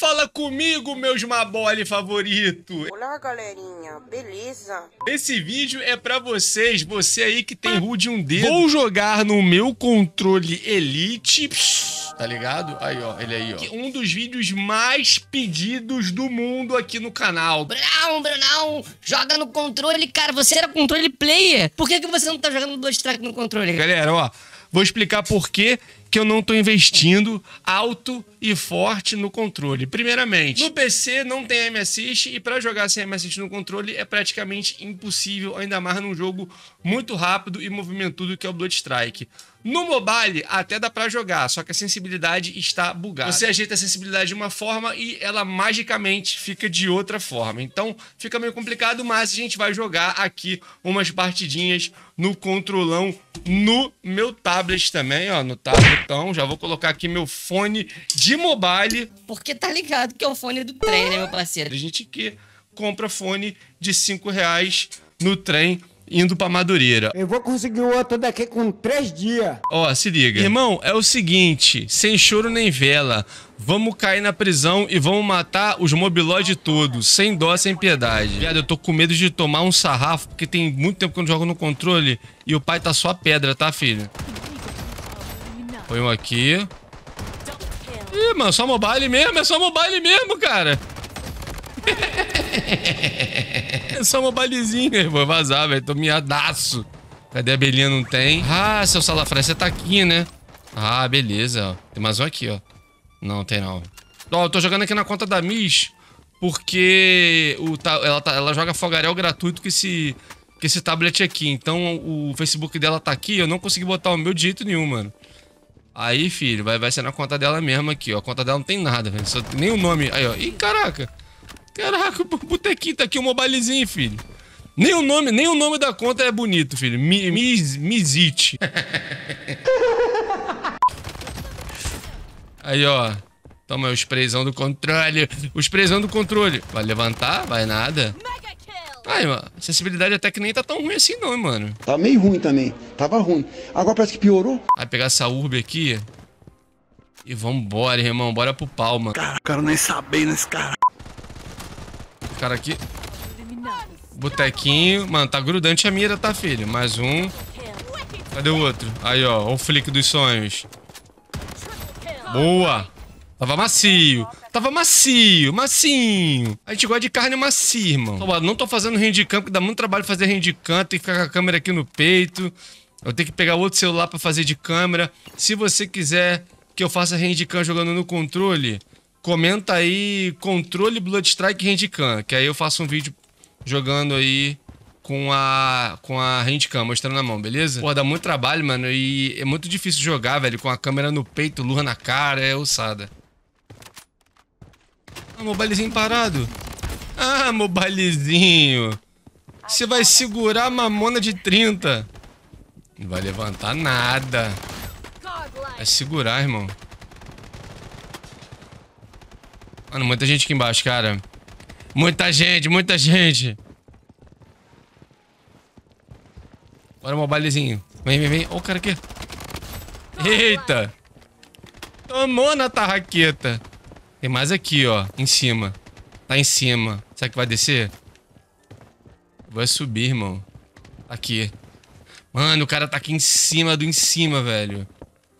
Fala comigo, meus mabole favorito! Olá, galerinha, beleza? Esse vídeo é para vocês, você aí que tem ah. rude um dedo. Vou jogar no meu controle Elite, tá ligado? Aí, ó, ele aí, ó. Um dos vídeos mais pedidos do mundo aqui no canal. Brunão, Brunão, joga no controle, cara, você era controle player. Por que, que você não tá jogando tracks no controle? Galera, ó, vou explicar por que que eu não tô investindo alto e forte no controle. Primeiramente, no PC não tem MSX e para jogar sem MSX no controle é praticamente impossível, ainda mais num jogo muito rápido e movimentudo que é o Blood Strike. No mobile até dá para jogar, só que a sensibilidade está bugada. Você ajeita a sensibilidade de uma forma e ela magicamente fica de outra forma. Então fica meio complicado, mas a gente vai jogar aqui umas partidinhas no controlão no meu tablet também, ó, no tabletão. Já vou colocar aqui meu fone de de mobile. Porque tá ligado que é o fone do trem, né, meu parceiro? A gente que compra fone de 5 reais no trem indo pra Madureira. Eu vou conseguir o outro daqui com três dias. Ó, se liga. Irmão, é o seguinte, sem choro nem vela, vamos cair na prisão e vamos matar os mobilóides todos, sem dó, sem piedade. Viado, eu tô com medo de tomar um sarrafo, porque tem muito tempo que eu não jogo no controle e o pai tá só pedra, tá, filho? Põe um aqui. Ih, mano, só mobile mesmo, é só mobile mesmo, cara. é só mobilezinho, eu vou vazar, velho. Tô miadaço. Cadê a abelhinha? Não tem. Ah, seu salafré, você tá aqui, né? Ah, beleza. Tem mais um aqui, ó. Não, tem não. Ó, eu tô jogando aqui na conta da Miss porque o, ela, tá, ela joga fogaréu gratuito com esse, com esse tablet aqui. Então o Facebook dela tá aqui, eu não consegui botar o meu de jeito nenhum, mano. Aí, filho, vai, vai ser na conta dela mesmo aqui, ó. A conta dela não tem nada, velho. Só nem o nome. Aí, ó. Ih, caraca. Caraca, o botequinho tá aqui, o um mobilezinho, filho. Nem o nome, nem o nome da conta é bonito, filho. Mi, misite. aí, ó. Toma o sprayzão do controle. O sprayzão do controle. Vai levantar? Vai nada. Mega a sensibilidade até que nem tá tão ruim assim não, hein, mano. Tá meio ruim também. Tava ruim. Agora parece que piorou. Vai pegar essa urbe aqui. E vambora, irmão. Bora pro pau, mano. Cara, eu quero nem saber nesse cara. Cara aqui. Botequinho. Mano, tá grudante a mira, tá, filho? Mais um. Cadê o outro? Aí, ó. O flick dos sonhos. Boa. Tava macio. Tava macio, macinho. A gente gosta de carne macia, irmão. não tô fazendo handicam, porque dá muito trabalho fazer handicam. Tem que ficar com a câmera aqui no peito. Eu tenho que pegar outro celular para fazer de câmera. Se você quiser que eu faça handicam jogando no controle, comenta aí controle Blood Strike handicam. Que aí eu faço um vídeo jogando aí com a com a handcam mostrando na mão, beleza? Pô, dá muito trabalho, mano, e é muito difícil jogar, velho, com a câmera no peito, lurra na cara, é ossada. Ah, mobilezinho parado. Ah, mobilezinho. Você vai segurar a mamona de 30. Não vai levantar nada. Vai segurar, irmão. Mano, muita gente aqui embaixo, cara. Muita gente, muita gente. Bora, mobilezinho. Vem, vem, vem. Ó oh, o cara aqui. Eita. Tomou na tarraqueta. Tem mais aqui, ó. Em cima. Tá em cima. Será que vai descer? Vai subir, irmão. Aqui. Mano, o cara tá aqui em cima do em cima, velho.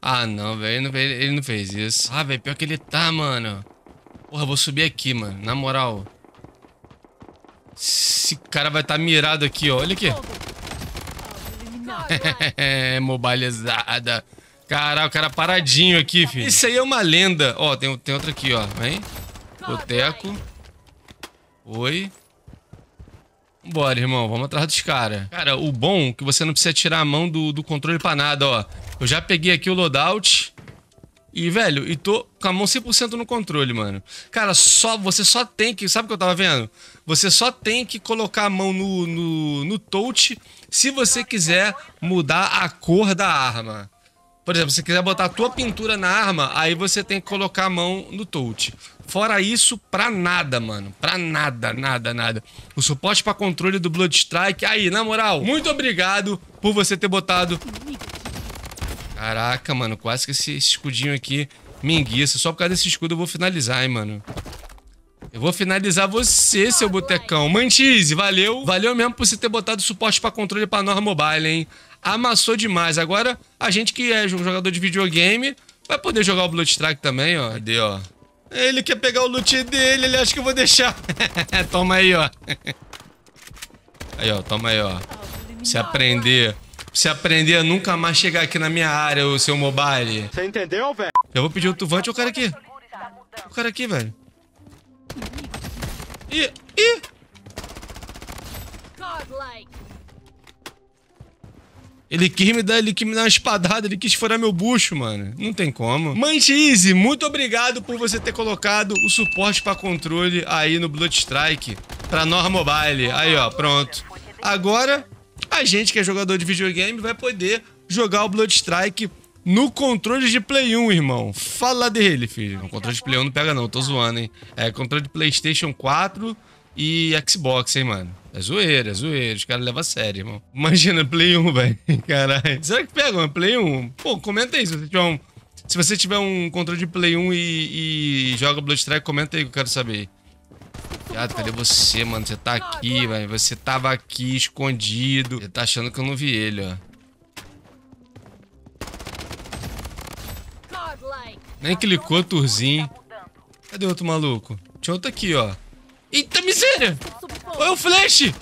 Ah, não, velho. Ele não fez isso. Ah, velho. Pior que ele tá, mano. Porra, eu vou subir aqui, mano. Na moral. Esse cara vai estar tá mirado aqui, ó. Olha aqui. Mobilizada. Caralho, o cara paradinho aqui, filho. Isso aí é uma lenda. Ó, tem, tem outra aqui, ó. Vem. Boteco. Oi. Vambora, irmão. Vamos atrás dos caras. Cara, o bom é que você não precisa tirar a mão do, do controle pra nada, ó. Eu já peguei aqui o loadout. E, velho, e tô com a mão 100% no controle, mano. Cara, só você só tem que... Sabe o que eu tava vendo? Você só tem que colocar a mão no, no, no touch se você quiser mudar a cor da arma. Por exemplo, se quiser botar a tua pintura na arma, aí você tem que colocar a mão no touch. Fora isso, pra nada, mano. Pra nada, nada, nada. O suporte para controle do Blood Strike. Aí, na moral, muito obrigado por você ter botado. Caraca, mano, quase que esse escudinho aqui minguiça. Só por causa desse escudo eu vou finalizar, hein, mano. Eu vou finalizar você, seu botecão. Mantise, valeu. Valeu mesmo por você ter botado suporte para controle para Nor Mobile, hein amassou demais. Agora, a gente que é jogador de videogame vai poder jogar o Bloodstrike também, ó. Cadê, ó? Ele quer pegar o loot dele, ele acha que eu vou deixar. toma aí, ó. Aí, ó, toma aí, ó. Se aprender. Se aprender a nunca mais chegar aqui na minha área, o seu mobile. Você entendeu, velho? Eu vou pedir o Tuvante, o cara aqui. O cara aqui, velho. Ih, ih! Godlike. Ele quis me dar, ele quis me dar uma espadada, ele quis furar meu bucho, mano. Não tem como. Mantize, muito obrigado por você ter colocado o suporte para controle aí no Blood Strike para Mobile. Aí, ó, pronto. Agora a gente que é jogador de videogame vai poder jogar o Blood Strike no controle de Play 1, irmão. Fala dele, filho. O controle de Play 1 não pega não, tô zoando, hein. É controle de PlayStation 4 e Xbox, hein, mano? É zoeira, é zoeira. Os caras levam a sério, irmão. Imagina, Play 1, velho. Caralho. Será que pega uma Play 1? Pô, comenta aí se você tiver um, se você tiver um controle de Play 1 e, e joga Bloodstrike, comenta aí que eu quero saber. Ah, cadê você, mano? Você tá aqui, velho. Você tava aqui, escondido. Você tá achando que eu não vi ele, ó. Nem clicou, Turzinho. Cadê outro maluco? Tinha outro aqui, ó. Eita tá miséria! Olha o flash!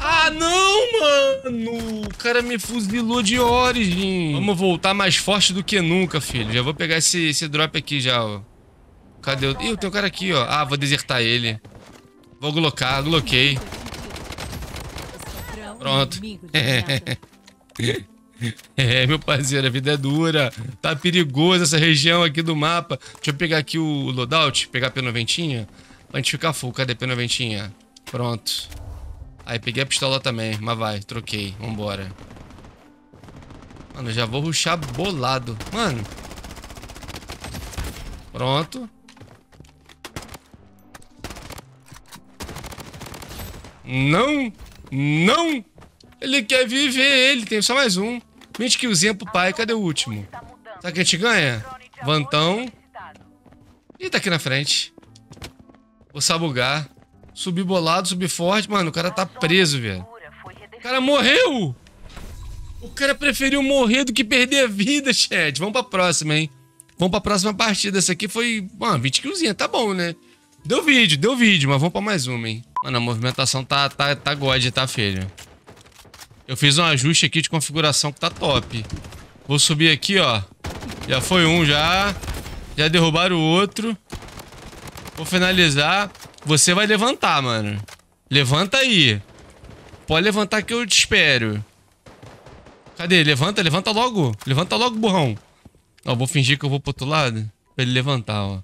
Ah, não, mano! O cara me fuzilou de origem. Vamos voltar mais forte do que nunca, filho. Já vou pegar esse, esse drop aqui já, ó. Cadê o... Ih, tem um cara aqui, ó. Ah, vou desertar ele. Vou glocar, gloquei. Pronto. É, meu parceiro, a vida é dura. Tá perigoso essa região aqui do mapa. Deixa eu pegar aqui o loadout, pegar pela ventinha gente ficar full, cadê P90? Pronto. Aí peguei a pistola também, mas vai, troquei, vambora. Mano, já vou ruxar bolado. Mano. Pronto. Não, não. Ele quer viver, ele tem só mais um. 20 killzinha pro pai, cadê o último? Sabe que a gente ganha? Vantão. Ih, tá aqui na frente o Sabugar. Subi bolado, subi forte. Mano, o cara tá preso, velho. O cara morreu! O cara preferiu morrer do que perder a vida, chat. Vamos pra próxima, hein? Vamos pra próxima partida. Essa aqui foi, mano, 20 killzinha. Tá bom, né? Deu vídeo, deu vídeo, mas vamos pra mais uma, hein? Mano, a movimentação tá, tá, tá god, tá feio. Eu fiz um ajuste aqui de configuração que tá top. Vou subir aqui, ó. Já foi um, já. Já derrubaram o outro. Vou finalizar. Você vai levantar, mano. Levanta aí. Pode levantar que eu te espero. Cadê? Levanta, levanta logo. Levanta logo, burrão. Ó, vou fingir que eu vou pro outro lado. Pra ele levantar, ó.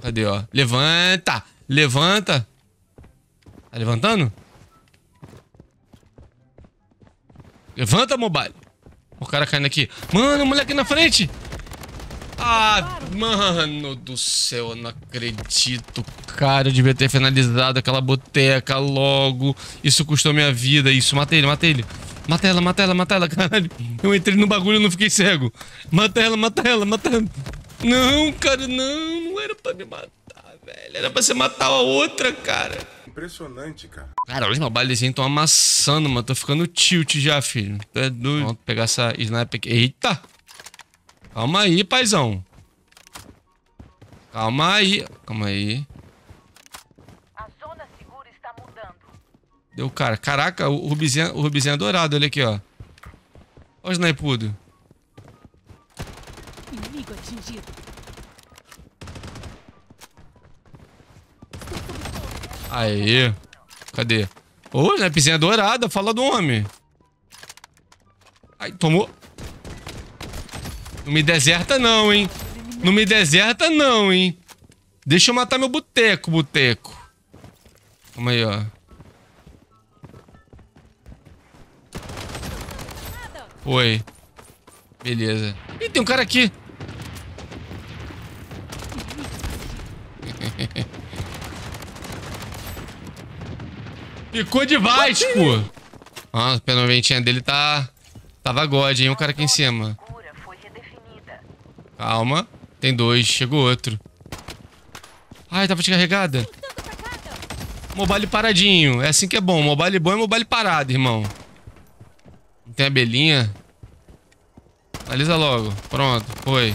Cadê, ó? Levanta! Levanta! Tá levantando? Levanta, mobile. O cara caindo aqui. Mano, o moleque na frente. Ah, mano do céu, eu não acredito, cara. Eu devia ter finalizado aquela boteca logo. Isso custou minha vida, isso. Matei ele, matei ele. Mata ela, mata ela, mata ela, caralho. Eu entrei no bagulho e não fiquei cego. Mata ela, mata ela, mata ela. Não, cara, não. Não era pra me matar, velho. Era pra você matar a outra, cara. Impressionante, cara. Cara, o mobilezinhos tão amassando, mano. Tô ficando tilt já, filho. É doido. Vamos pegar essa sniper aqui. Eita! Calma aí, paizão. Calma aí. Calma aí. Deu cara. Caraca, o rubizinho, o rubizinho é dourado. Olha aqui, ó. Olha o snipudo. Inimigo atingido. Aí. Cadê? Ô, oh, snipezinha é dourada. Fala do homem. Ai, tomou. Não me deserta não, hein? Não me deserta não, hein? Deixa eu matar meu boteco, boteco. Calma aí, ó. Foi. Beleza. Ih, tem um cara aqui. Ficou de Vasco. Ah, a noventinha dele tá... Tava tá God, hein? O cara aqui em cima. Calma. Tem dois. Chegou outro. Ai, tava descarregada. Mobile paradinho. É assim que é bom. Mobile bom é mobile parado, irmão. Não tem a belinha. Analisa logo. Pronto. Foi.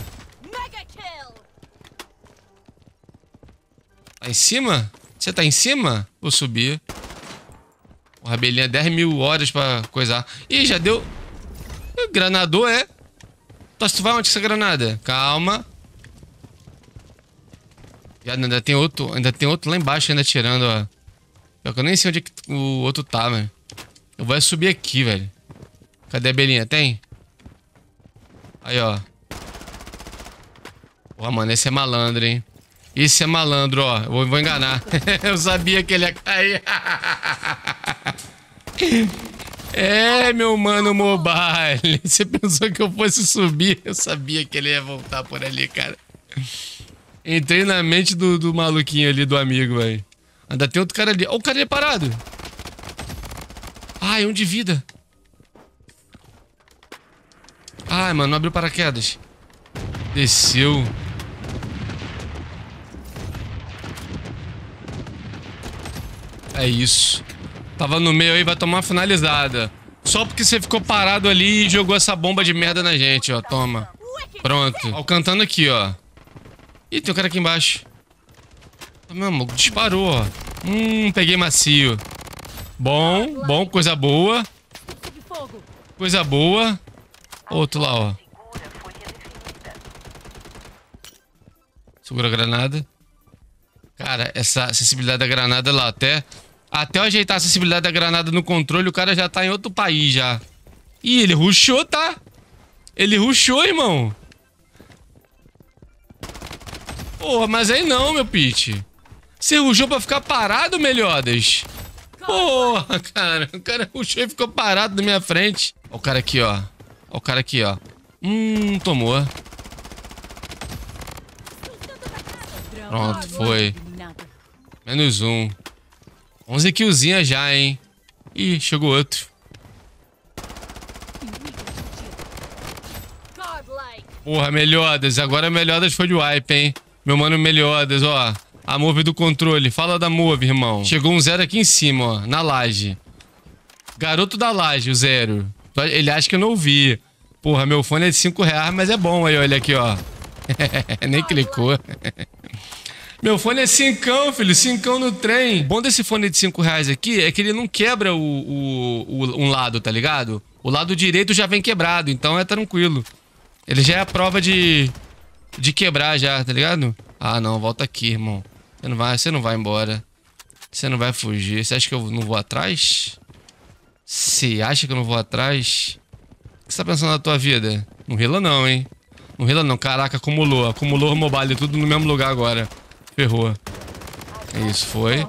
Tá em cima? Você tá em cima? Vou subir. Porra, abelhinha, 10 mil horas pra coisar. Ih, já deu. Granador é. Tá, tu vai onde é essa granada? Calma. Já, ainda tem outro, ainda tem outro lá embaixo ainda atirando, ó. Pior que eu nem sei onde é que o outro tá, velho. Eu vou é subir aqui, velho. Cadê a belinha? Tem? Aí, ó. Porra, mano, esse é malandro, hein? Esse é malandro, ó. Eu vou enganar. eu sabia que ele ia cair. É, meu mano mobile. Você pensou que eu fosse subir? Eu sabia que ele ia voltar por ali, cara. Entrei na mente do, do maluquinho ali, do amigo, velho. Ainda tem outro cara ali. Ó, o cara ali é parado. Ai, um de vida. Ai, mano, não abriu paraquedas. Desceu. É isso. Tava no meio aí, vai tomar uma finalizada. Só porque você ficou parado ali e jogou essa bomba de merda na gente, ó. Toma. Pronto. Ó, cantando aqui, ó. Ih, tem um cara aqui embaixo. Meu maluco, disparou, ó. Hum, peguei macio. Bom, bom, coisa boa. Coisa boa. Outro lá, ó. Segura a granada. Cara, essa sensibilidade da granada lá até até eu ajeitar a acessibilidade da granada no controle, o cara já tá em outro país já. Ih, ele ruxou, tá? Ele ruxou, irmão. Porra, mas aí não, meu pit. Você rushou pra ficar parado, Meliodas? Porra, cara. O cara ruxou e ficou parado na minha frente. Ó o cara aqui, ó. Ó o cara aqui, ó. Hum, tomou. Pronto, foi. Menos um. 11 killzinha já, hein? Ih, chegou outro. Porra, Meliodas. Agora Meliodas foi de wipe, hein? Meu mano Meliodas, ó. A move do controle. Fala da move, irmão. Chegou um zero aqui em cima, ó. Na laje. Garoto da laje, o zero. Ele acha que eu não ouvi. Porra, meu fone é de 5 reais, mas é bom aí, olha aqui, ó. Nem clicou. Meu fone é cincão, filho, cincão no trem. O bom desse fone de cinco reais aqui é que ele não quebra o, o, o um lado, tá ligado? O lado direito já vem quebrado, então é tranquilo. Ele já é a prova de, de quebrar já, tá ligado? Ah, não, volta aqui, irmão. Você não vai, você não vai embora. Você não vai fugir. Você acha que eu não vou atrás? Você acha que eu não vou atrás? O que você tá pensando na tua vida? Não rila não, hein? Não rila não. Caraca, acumulou. Acumulou o mobile tudo no mesmo lugar agora. Ferrou. É isso, foi.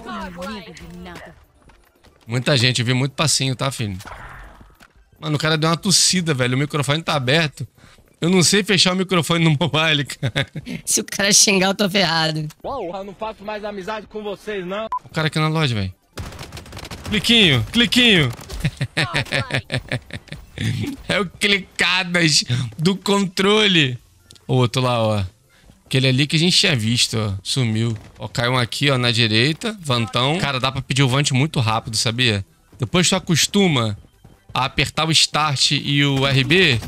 Muita gente, eu vi muito passinho, tá, filho? Mano, o cara deu uma tossida, velho. O microfone tá aberto. Eu não sei fechar o microfone no mobile, cara. Se o cara xingar, eu tô ferrado. Porra, não faço mais amizade com vocês, não. O cara aqui na loja, velho. Cliquinho, cliquinho. Oh, é o clicadas do controle. O outro lá, ó. Aquele ali que a gente tinha visto, ó. Sumiu. Ó, caiu um aqui, ó, na direita. Vantão. Cara, dá pra pedir o vant muito rápido, sabia? Depois tu acostuma a apertar o Start e o RB,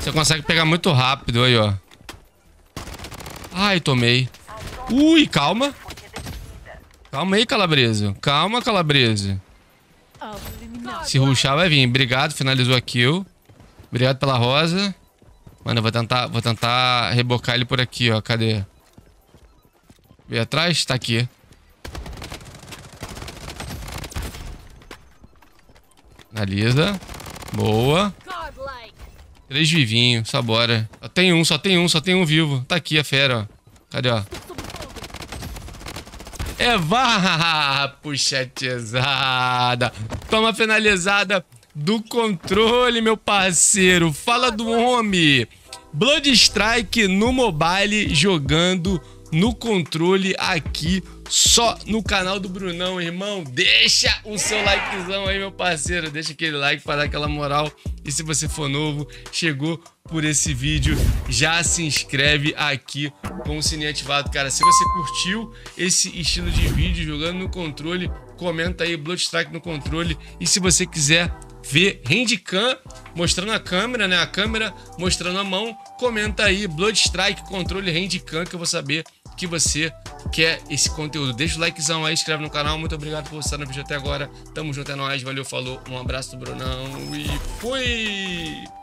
você consegue pegar muito rápido. Aí, ó. Ai, tomei. Ui, calma. Calma aí, Calabreso. Calma, Calabreso. Se ruxar, vai vir. Obrigado, finalizou a kill. Obrigado pela rosa. Mano, eu vou tentar, vou tentar rebocar ele por aqui, ó. Cadê? Veio atrás? Tá aqui. Analisa. Boa. Três vivinhos, só bora. Só tem um, só tem um, só tem um vivo. Tá aqui a fera, ó. Cadê, ó? É vá! Puxa tesada. Toma finalizada do controle, meu parceiro. Fala do homem. Blood Strike no mobile jogando no controle aqui só no canal do Brunão, irmão. Deixa o seu likezão aí, meu parceiro. Deixa aquele like para dar aquela moral. E se você for novo, chegou por esse vídeo, já se inscreve aqui com o sininho ativado. Cara, se você curtiu esse estilo de vídeo jogando no controle, comenta aí Blood Strike no controle. E se você quiser ver Handicam mostrando a câmera, né? A câmera mostrando a mão. Comenta aí, Blood Strike, controle Handicam, que eu vou saber que você quer esse conteúdo. Deixa o likezão aí, inscreve no canal. Muito obrigado por estar no vídeo até agora. Tamo junto, é nóis. Valeu, falou. Um abraço do Brunão e fui!